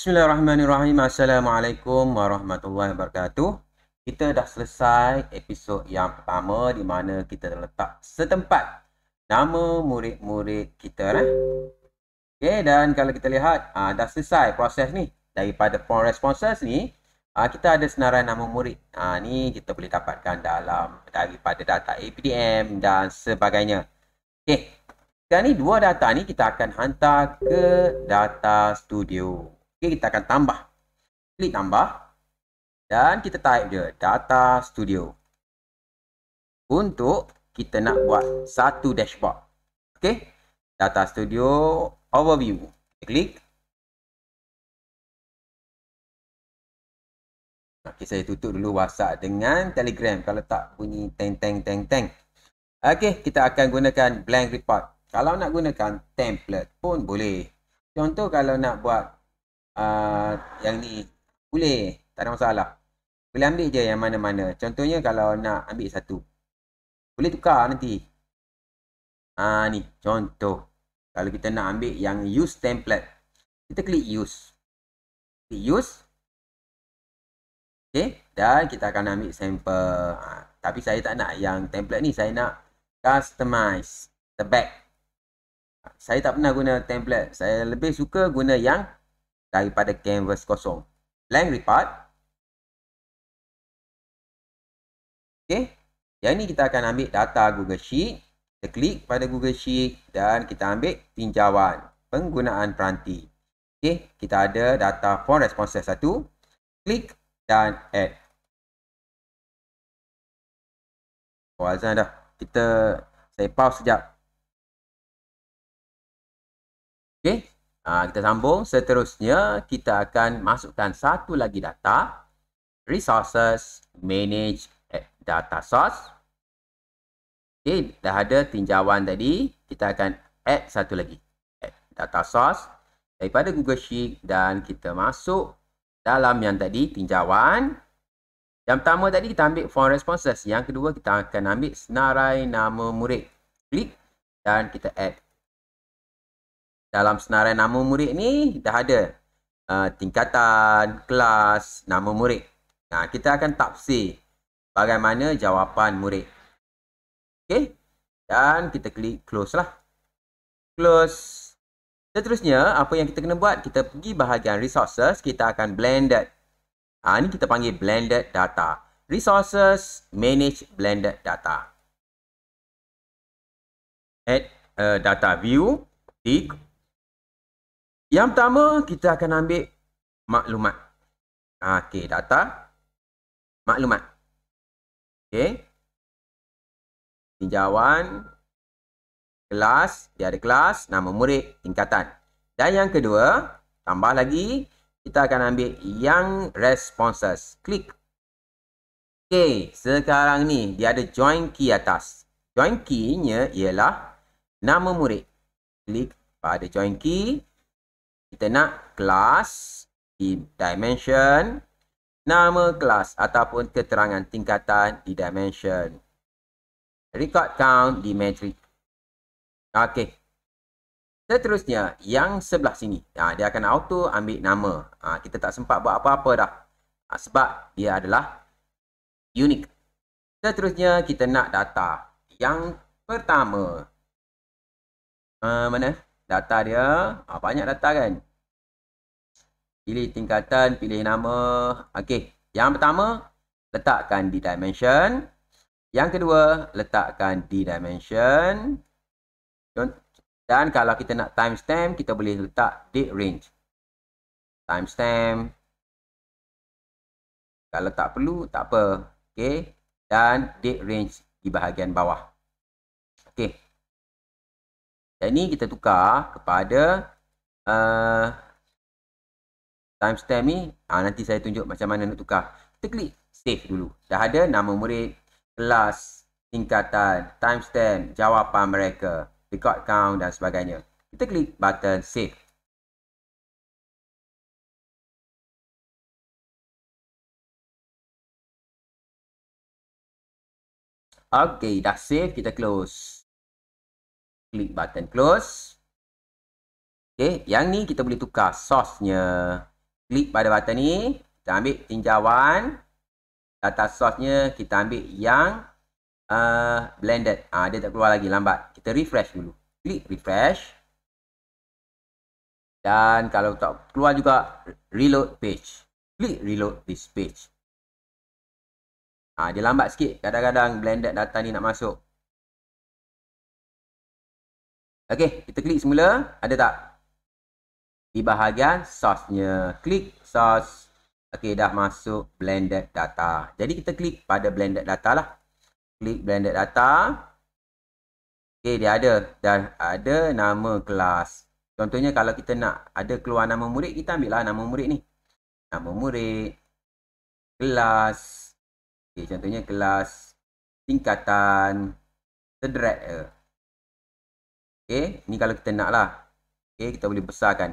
Bismillahirrahmanirrahim. Assalamualaikum warahmatullahi wabarakatuh. Kita dah selesai episod yang pertama di mana kita dah letak setempat nama murid-murid kita. Eh? Okay, dan kalau kita lihat, aa, ah, dah selesai proses ni. Daripada form responses ni, aa, ah, kita ada senarai nama murid. Aa, ah, ni kita boleh dapatkan dalam daripada data APDM dan sebagainya. Okay, sekarang ni dua data ni kita akan hantar ke data studio. Okay, kita akan tambah. Klik tambah. Dan kita type dia data studio. Untuk kita nak buat satu dashboard. Okay. Data studio overview. Kita klik. Okay, saya tutup dulu WhatsApp dengan Telegram. Kalau tak bunyi teng teng teng teng. Okay, kita akan gunakan blank report. Kalau nak gunakan template pun boleh. Contoh kalau nak buat Ah, yang ni boleh tak ada masalah boleh ambil je yang mana-mana contohnya kalau nak ambil satu boleh tukar nanti ah ni contoh kalau kita nak ambil yang use template kita klik use klik use okey dan kita akan ambil sampel ha, tapi saya tak nak yang template ni saya nak customize the back ah, saya tak pernah guna template saya lebih suka guna yang daripada canvas kosong. Blank report. Okay. Yang ini kita akan ambil data Google Sheet. Kita klik pada Google Sheet dan kita ambil tinjauan penggunaan peranti. Okay. Kita ada data form responses satu. Klik dan add. Oh, Azan dah. Kita saya pause sekejap. Okay, Ah, kita sambung. Seterusnya, kita akan masukkan satu lagi data. Resources Manage eh, Data Source. Okay, dah ada tinjauan tadi. Kita akan add satu lagi. Add data Source daripada Google Sheet dan kita masuk dalam yang tadi, tinjauan. Yang pertama tadi kita ambil form responses. Yang kedua kita akan ambil senarai nama murid. Klik dan kita add dalam senarai nama murid ni dah ada uh, tingkatan, kelas, nama murid. Nah, kita akan tafsir bagaimana jawapan murid. Okey. Dan kita klik close lah. Close. Seterusnya, apa yang kita kena buat? Kita pergi bahagian resources, kita akan blended. Ha, ah, ini kita panggil blended data. Resources, manage blended data. Add uh, data view, tick yang pertama, kita akan ambil maklumat. Ha, Okey, data. Maklumat. Okey. Tinjauan. Kelas. Dia ada kelas. Nama murid. Tingkatan. Dan yang kedua, tambah lagi. Kita akan ambil yang responses. Klik. Okey, sekarang ni dia ada join key atas. Join key-nya ialah nama murid. Klik pada join key kita nak kelas di dimension nama kelas ataupun keterangan tingkatan di dimension record count di matrix. okey seterusnya yang sebelah sini ha, dia akan auto ambil nama ha, kita tak sempat buat apa-apa dah ha, sebab dia adalah unique seterusnya kita nak data yang pertama uh, mana data dia. Ha, banyak data kan. Pilih tingkatan, pilih nama. Okey. Yang pertama, letakkan di dimension. Yang kedua, letakkan di dimension. Dan kalau kita nak timestamp, kita boleh letak date range. Timestamp. Kalau tak perlu, tak apa. Okey. Dan date range di bahagian bawah. Okey. Yang ni kita tukar kepada uh, timestamp ni. Ha, nanti saya tunjuk macam mana nak tukar. Kita klik save dulu. Dah ada nama murid, kelas, tingkatan, timestamp, jawapan mereka, record count dan sebagainya. Kita klik button save. Okay, dah save. Kita close klik button close. Okay, yang ni kita boleh tukar sosnya. Klik pada button ni, kita ambil tinjauan. Data sosnya. kita ambil yang uh, blended. Ah, dia tak keluar lagi, lambat. Kita refresh dulu. Klik refresh. Dan kalau tak keluar juga, reload page. Klik reload this page. Ah, dia lambat sikit. Kadang-kadang blended data ni nak masuk. Okey, kita klik semula. Ada tak? Di bahagian source-nya. Klik source. Okey, dah masuk blended data. Jadi, kita klik pada blended data lah. Klik blended data. Okey, dia ada. Dan ada nama kelas. Contohnya, kalau kita nak ada keluar nama murid, kita ambil lah nama murid ni. Nama murid. Kelas. Okey, contohnya kelas tingkatan. Kita drag. Okay, ni kalau kita nak lah, okay kita boleh besarkan.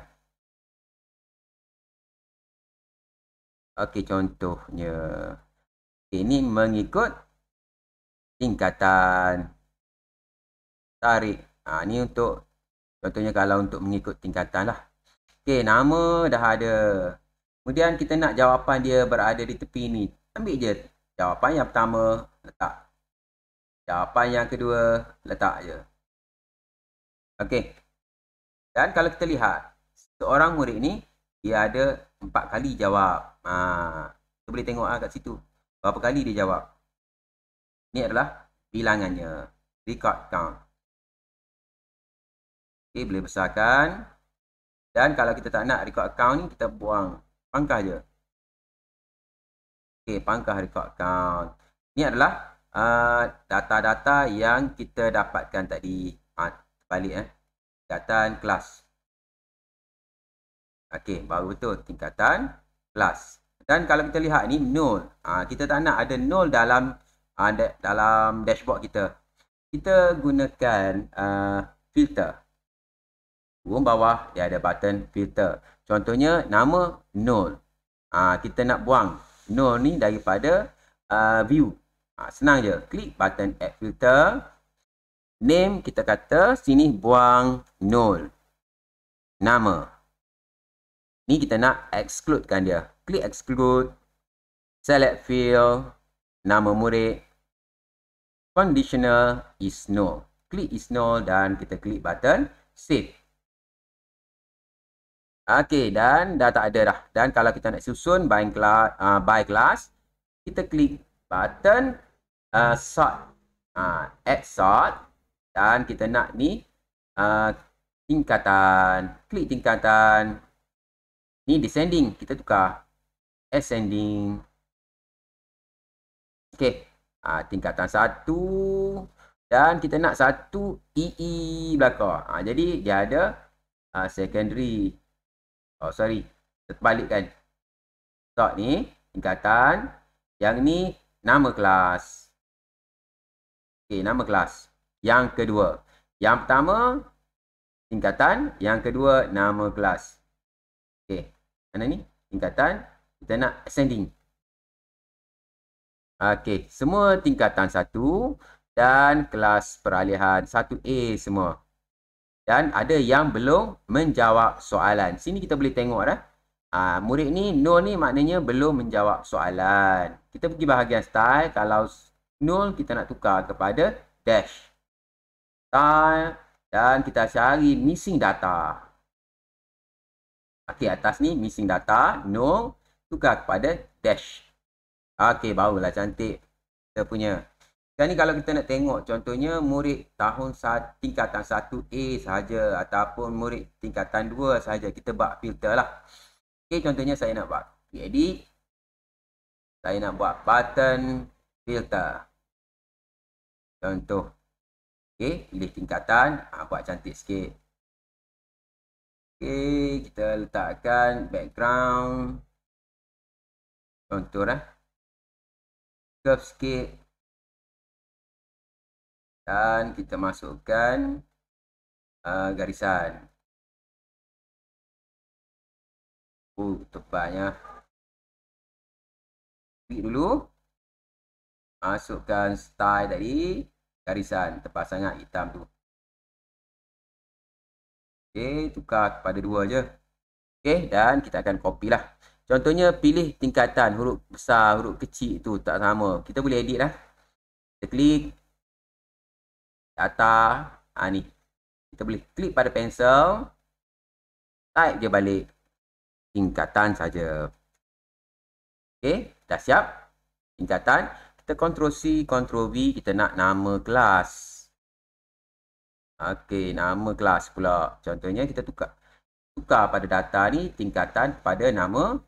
Okay, contohnya. Okey, ni mengikut tingkatan tarik. Ha, ni untuk contohnya kalau untuk mengikut tingkatan lah. Okay, nama dah ada. Kemudian kita nak jawapan dia berada di tepi ni. Ambil je jawapan yang pertama, letak. Jawapan yang kedua, letak je. Okey. Dan kalau kita lihat, seorang murid ni, dia ada empat kali jawab. Ha. Kita boleh tengok ha, kat situ. Berapa kali dia jawab. Ini adalah bilangannya. Record count. Okey, boleh besarkan. Dan kalau kita tak nak record count ni, kita buang pangkah je. Okey, pangkah record count. Ini adalah ha, data-data uh, yang kita dapatkan tadi. Uh, balik eh. Tingkatan kelas. Okey, baru betul. Tingkatan kelas. Dan kalau kita lihat ni, nol. Ha, kita tak nak ada nol dalam ha, da dalam dashboard kita. Kita gunakan uh, filter. Burung bawah, dia ada button filter. Contohnya, nama nol. Ha, kita nak buang nol ni daripada uh, view. Ha, senang je. Klik button add Filter name kita kata sini buang null nama ni kita nak exclude kan dia klik exclude select field nama murid conditional is no. klik is no dan kita klik button save okey dan dah tak ada dah dan kalau kita nak susun by class uh, by class kita klik button uh, sort uh, add sort dan kita nak ni uh, tingkatan. Klik tingkatan. Ni descending. Kita tukar. Ascending. Okay, Uh, ah, tingkatan satu. Dan kita nak satu EE e belakang. Uh, jadi dia ada uh, secondary. Oh sorry. Terbalikkan. Tak ni tingkatan. Yang ni nama kelas. Okay, nama kelas. Yang kedua. Yang pertama, tingkatan. Yang kedua, nama kelas. Okey. Mana ni? Tingkatan. Kita nak ascending. Okey. Semua tingkatan satu. Dan kelas peralihan. Satu A semua. Dan ada yang belum menjawab soalan. Sini kita boleh tengok dah. Ha, murid ni, nol ni maknanya belum menjawab soalan. Kita pergi bahagian style. Kalau nol, kita nak tukar kepada dash style dan kita cari missing data. Okey, atas ni missing data, no, tukar kepada dash. Okey, barulah cantik kita punya. Dan ni kalau kita nak tengok contohnya murid tahun tingkatan 1A saja, ataupun murid tingkatan 2 saja kita buat filter lah. Okey, contohnya saya nak buat edit. Saya nak buat button filter. Contoh. Okey, pilih tingkatan, ha, buat cantik sikit. Okey, kita letakkan background. Contoh eh. Curve sikit. Dan kita masukkan uh, garisan. Oh, tepatnya. Klik dulu. Masukkan style tadi garisan tepat sangat hitam tu. Okey, tukar kepada dua je. Okey, dan kita akan copy lah. Contohnya, pilih tingkatan huruf besar, huruf kecil tu tak sama. Kita boleh edit lah. Kita klik. Data. Ha, ni. Kita boleh klik pada pencil. Type je balik. Tingkatan saja. Okey, dah siap. Tingkatan. Tingkatan kita control C, control V, kita nak nama kelas. Okey, nama kelas pula. Contohnya kita tukar tukar pada data ni tingkatan pada nama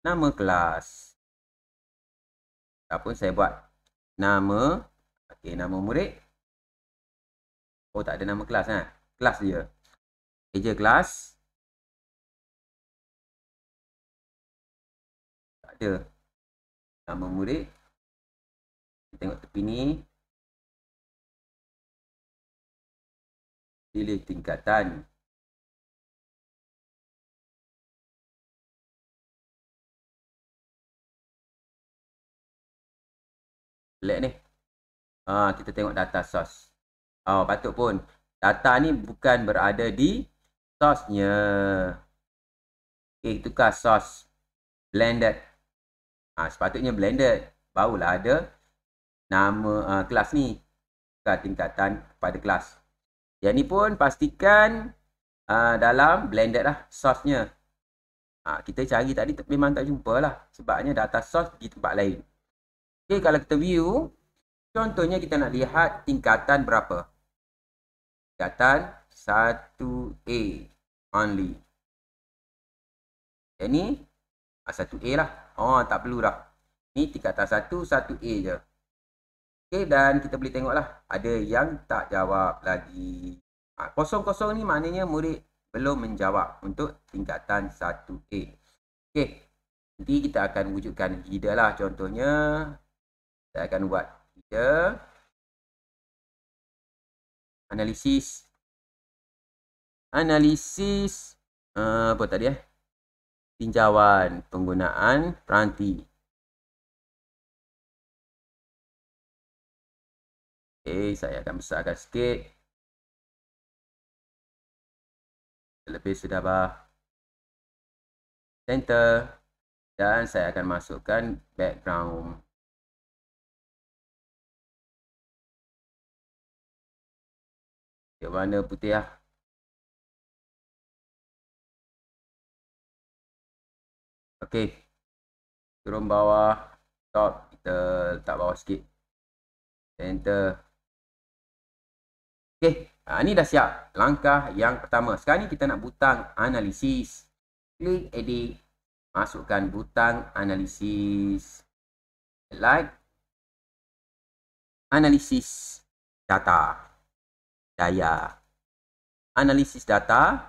nama kelas. Ataupun saya buat nama, okey nama murid. Oh, tak ada nama kelas kan? Kelas dia. Eja kelas. Tak ada. Nama murid tengok tepi ni pilih tingkatan select ni ha, kita tengok data source oh, patut pun data ni bukan berada di source-nya okay, eh, tukar source blended ha, sepatutnya blended barulah ada nama uh, kelas ni tukar tingkatan pada kelas yang ni pun pastikan uh, dalam blended lah sourcenya uh, kita cari tadi memang tak jumpa lah sebabnya data source di tempat lain ok kalau kita view contohnya kita nak lihat tingkatan berapa tingkatan 1A only yang ni 1A lah oh tak perlu dah ni tingkatan 1 1A je Okey dan kita boleh tengoklah ada yang tak jawab lagi. Ha, kosong-kosong ni maknanya murid belum menjawab untuk tingkatan 1A. Okey. Nanti kita akan wujudkan leader lah contohnya. Kita akan buat leader. Analisis. Analisis. Uh, apa tadi eh? Tinjauan penggunaan peranti. Okay, eh, saya akan besarkan sikit. Lebih sudah bah. Center. Dan saya akan masukkan background. Okay, warna putih lah. Okay. Turun bawah. Top. Kita letak bawah sikit. Center. Okey, ini ha, dah siap. Langkah yang pertama. Sekarang ni kita nak butang analisis. Klik edit. Masukkan butang analisis. Like. Analisis data. Daya. Analisis data.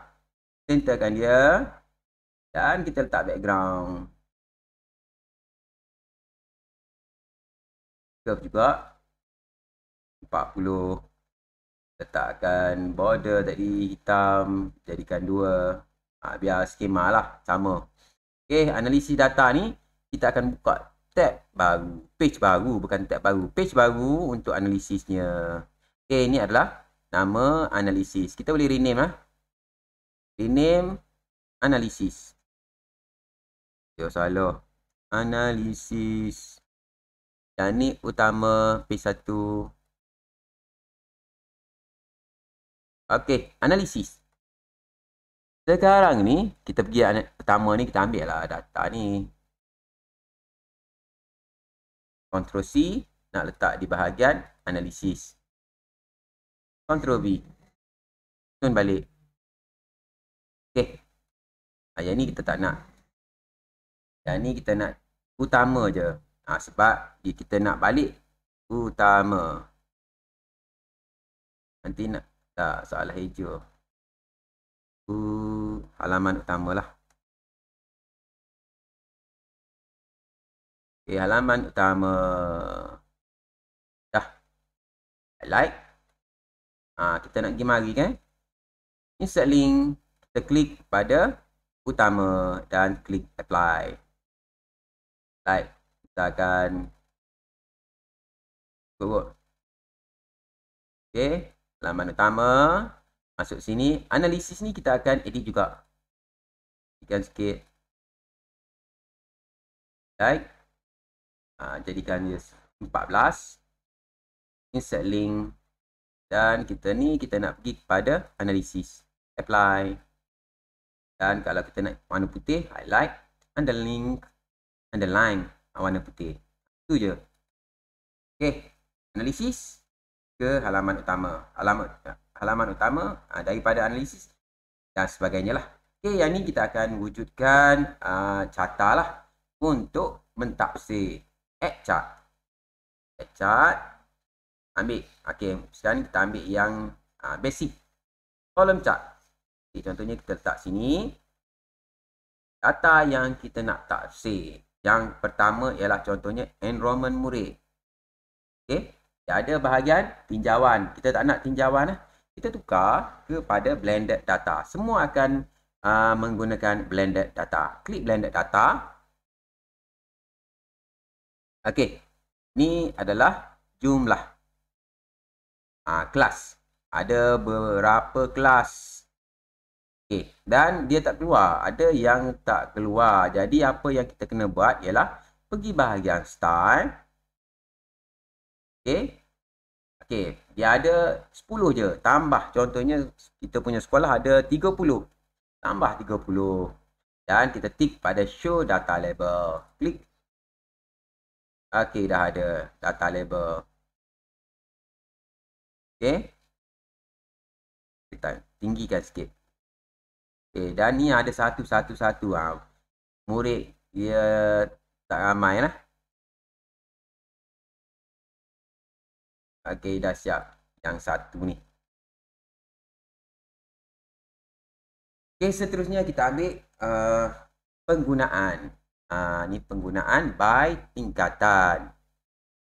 Centerkan dia. Dan kita letak background. Curve juga. 40 letakkan border tadi hitam jadikan dua ha, biar skema lah sama Okey, analisis data ni kita akan buka tab baru page baru bukan tab baru page baru untuk analisisnya Okey, ini adalah nama analisis kita boleh rename lah rename analisis Yo, salah analisis dan ni utama page Okey, analisis. Sekarang ni, kita pergi pertama ni, kita ambil lah data ni. Ctrl C, nak letak di bahagian analisis. Ctrl V. Tun balik. Okey. Ayat ah, ni kita tak nak. Yang ni kita nak utama je. Ha, sebab kita nak balik utama. Nanti nak tak, soalan hijau. Uh, halaman utama lah. Okay, halaman utama. Dah. Like. Ah ha, kita nak pergi mari kan. Insert link. Kita klik pada utama dan klik apply. Like. Kita akan. Go, Okay. Laman utama. Masuk sini. Analisis ni kita akan edit juga. Jadikan sikit. Like. Ha, jadikan dia 14. Insert link. Dan kita ni kita nak pergi kepada analisis. Apply. Dan kalau kita nak warna putih, highlight. Underlink. Underline. Warna putih. Itu je. Okay. Analisis ke halaman utama. Alamat ya, halaman utama uh, daripada analisis dan sebagainya lah. Okey, yang ni kita akan wujudkan uh, carta lah untuk mentafsir add chart. Add chart. Ambil. Okey, sekarang kita ambil yang uh, basic. Column chart. Okay, contohnya kita letak sini. Data yang kita nak tafsir. Yang pertama ialah contohnya enrollment murid. Okey. Yang ada bahagian tinjauan. Kita tak nak tinjauan. Eh. Kita tukar kepada blended data. Semua akan uh, menggunakan blended data. Klik blended data. Okey. Ni adalah jumlah. Uh, kelas. Ada berapa kelas. Okey. Dan dia tak keluar. Ada yang tak keluar. Jadi apa yang kita kena buat ialah pergi bahagian style. Okey. Okey, dia ada 10 je. Tambah contohnya kita punya sekolah ada 30. Tambah 30. Dan kita tick pada show data label. Klik. Okey, dah ada data label. Okey. Kita tinggikan sikit. Okey, dan ni ada satu-satu-satu. Ha. Ah, murid dia tak ramai lah. Okey, dah siap yang satu ni. Okey, seterusnya kita ambil uh, penggunaan. Uh, ni penggunaan by tingkatan.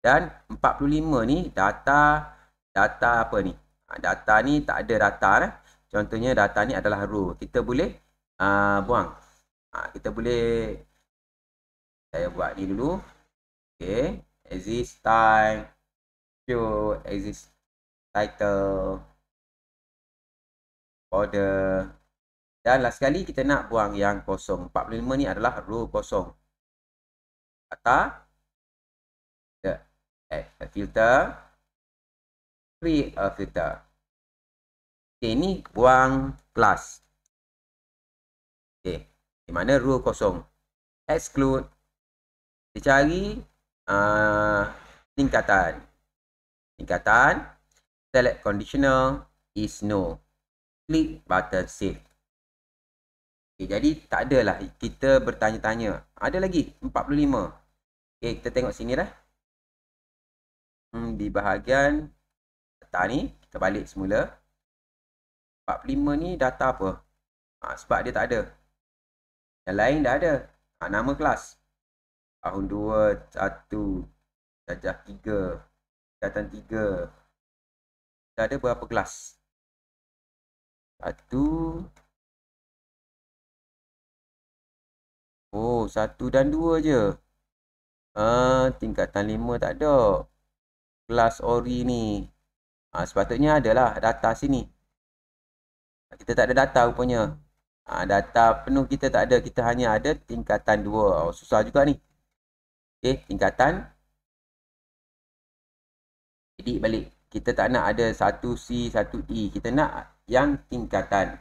Dan 45 ni data data apa ni? Uh, data ni tak ada data. Eh? Contohnya data ni adalah row. Kita boleh uh, buang. Uh, kita boleh saya buat ni dulu. Okey. Exist time still exist title order dan last sekali kita nak buang yang kosong 45 ni adalah row kosong atau the ya. add a filter create a filter okey ni buang class okey di mana row kosong exclude dicari uh, tingkatan ikatan. Select conditional is no. Click button save. Okay, eh, jadi tak adalah kita bertanya-tanya. Ada lagi 45. Okay, eh, kita tengok sini lah. Hmm, di bahagian data ni, kita balik semula. 45 ni data apa? Ha, sebab dia tak ada. Yang lain dah ada. Ha, nama kelas. Tahun 2, 1, jajah 3. Catatan tiga. Kita ada berapa kelas? Satu. Oh, satu dan dua je. Ah, tingkatan lima tak ada. Kelas ori ni. Ah, sepatutnya adalah data sini. Ah, kita tak ada data rupanya. Ha, data penuh kita tak ada. Kita hanya ada tingkatan dua Oh, susah juga ni. Okay, tingkatan jadi balik. Kita tak nak ada satu C, satu E. Kita nak yang tingkatan.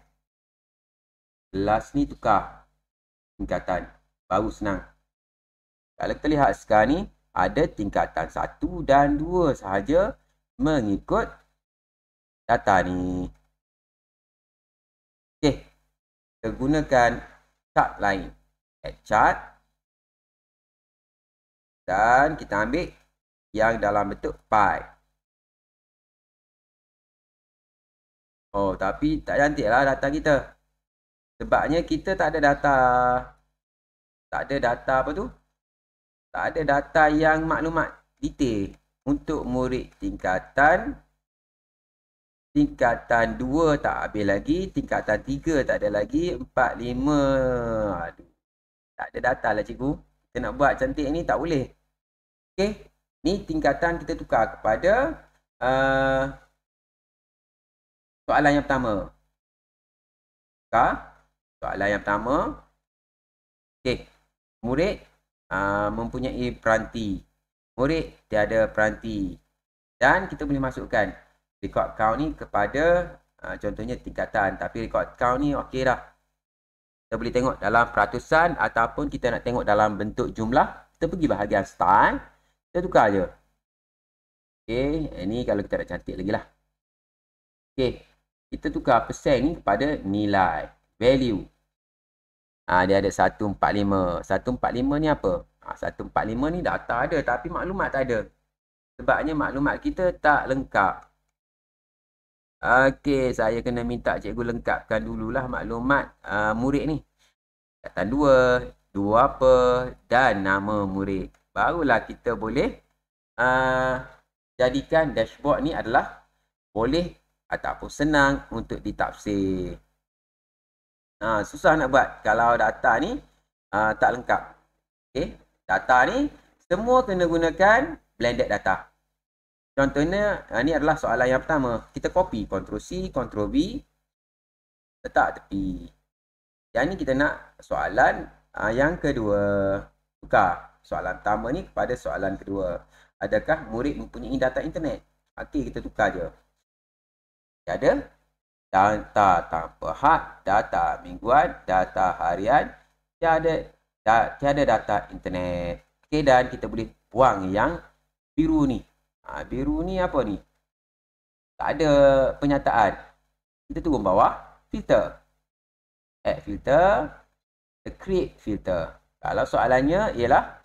Last ni tukar tingkatan. Baru senang. Kalau kita lihat sekarang ni, ada tingkatan satu dan dua sahaja mengikut data ni. Okey. Kita gunakan chart lain. Add chart. Dan kita ambil yang dalam bentuk pie. Oh, tapi tak cantik lah data kita. Sebabnya kita tak ada data. Tak ada data apa tu? Tak ada data yang maklumat detail. Untuk murid tingkatan. Tingkatan 2 tak habis lagi. Tingkatan 3 tak ada lagi. 4, 5. Aduh. Tak ada data lah cikgu. Kita nak buat cantik ni tak boleh. Okay. Ni tingkatan kita tukar kepada. Uh, soalan yang pertama. Ka? Soalan yang pertama. Okey. Murid aa, ah, mempunyai peranti. Murid tiada peranti. Dan kita boleh masukkan rekod kaun ni kepada aa, ah, contohnya tingkatan. Tapi rekod kaun ni okey dah. Kita boleh tengok dalam peratusan ataupun kita nak tengok dalam bentuk jumlah. Kita pergi bahagian style. Kita tukar je. Okey. Ini kalau kita nak cantik lagi lah. Okey kita tukar persen ni kepada nilai value ha, dia ada 145 145 ni apa ha, ah, 145 ni data ada tapi maklumat tak ada sebabnya maklumat kita tak lengkap Okey, saya kena minta cikgu lengkapkan dululah maklumat uh, murid ni. Datang dua, dua apa dan nama murid. Barulah kita boleh uh, jadikan dashboard ni adalah boleh ataupun senang untuk ditafsir. Ha, susah nak buat kalau data ni uh, tak lengkap. Okay. Data ni semua kena gunakan blended data. Contohnya, ini ha, adalah soalan yang pertama. Kita copy Ctrl-C, Ctrl-V, letak tepi. Yang ni kita nak soalan uh, yang kedua. buka soalan pertama ni kepada soalan kedua. Adakah murid mempunyai data internet? Okey, kita tukar je ada data tanpa had, data mingguan, data harian, tiada da, tiada data internet. Okey dan kita boleh buang yang biru ni. Ha, biru ni apa ni? Tak ada penyataan. Kita turun bawah, filter. Add filter, create filter. Kalau soalannya ialah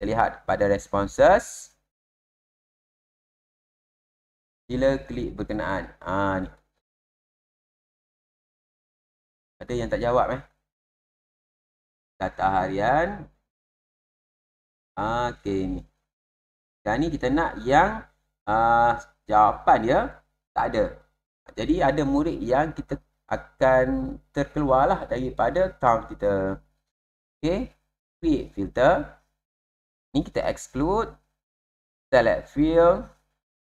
kita lihat pada responses Sila klik berkenaan. Ha, ni. Ada yang tak jawab eh? Data harian. Okey ni. Dan ni kita nak yang uh, jawapan dia Tak ada. Jadi ada murid yang kita akan terkeluarlah daripada term kita. Okey. Create filter. Ni kita exclude. Select field.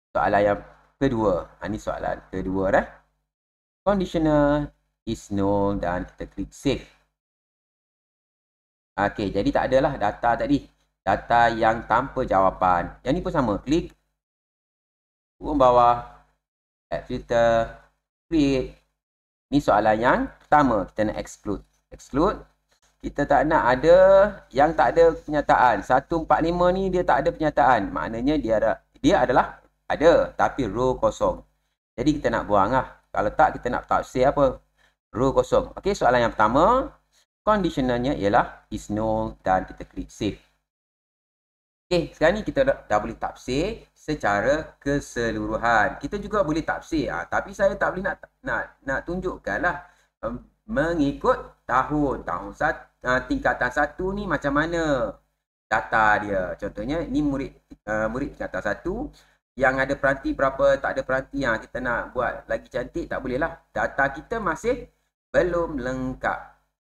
Soalan yang kedua. Ha, ah, ini soalan kedua dah. Conditional is null dan kita klik save. Okey, jadi tak adalah data tadi. Data yang tanpa jawapan. Yang ni pun sama. Klik kurung bawah. Add filter. Create. Ni soalan yang pertama. Kita nak exclude. Exclude. Kita tak nak ada yang tak ada penyataan. 145 ni dia tak ada penyataan. Maknanya dia ada, dia adalah ada, tapi row kosong. Jadi kita nak buang lah. Kalau tak, kita nak tafsir apa? Row kosong. Okey, soalan yang pertama. Conditionalnya ialah is null dan kita klik save. Okey, sekarang ni kita dah, dah boleh tafsir secara keseluruhan. Kita juga boleh tafsir. Ha, tapi saya tak boleh nak nak, nak tunjukkan lah. Um, mengikut tahun. tahun sat, uh, tingkatan satu ni macam mana data dia. Contohnya, ni murid uh, murid tingkatan satu. Tingkatan satu yang ada peranti berapa tak ada peranti yang ah, kita nak buat lagi cantik tak boleh lah data kita masih belum lengkap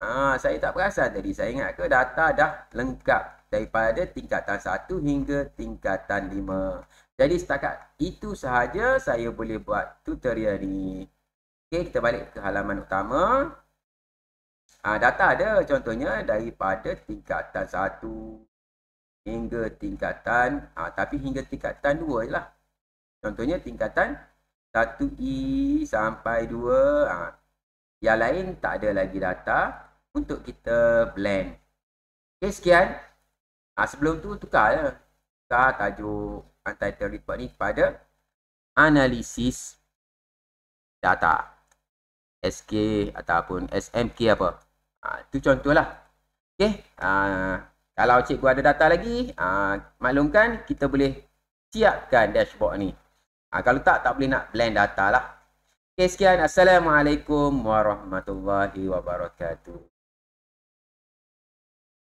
ha, saya tak perasan tadi saya ingat ke data dah lengkap daripada tingkatan 1 hingga tingkatan 5 jadi setakat itu sahaja saya boleh buat tutorial ni Okey, kita balik ke halaman utama ha, data ada contohnya daripada tingkatan 1 hingga tingkatan ha, tapi hingga tingkatan 2 je lah Contohnya tingkatan 1E sampai 2. Ha. Yang lain tak ada lagi data untuk kita blend. Okey, sekian. Ha, sebelum tu tukar je. Tukar tajuk untitled report ni kepada analisis data. SK ataupun SMK apa. Ha, tu contohlah. Okey. Ha, kalau cikgu ada data lagi, ha, maklumkan kita boleh siapkan dashboard ni. Ha, kalau tak, tak boleh nak blend data lah. Okay, sekian. Assalamualaikum warahmatullahi wabarakatuh.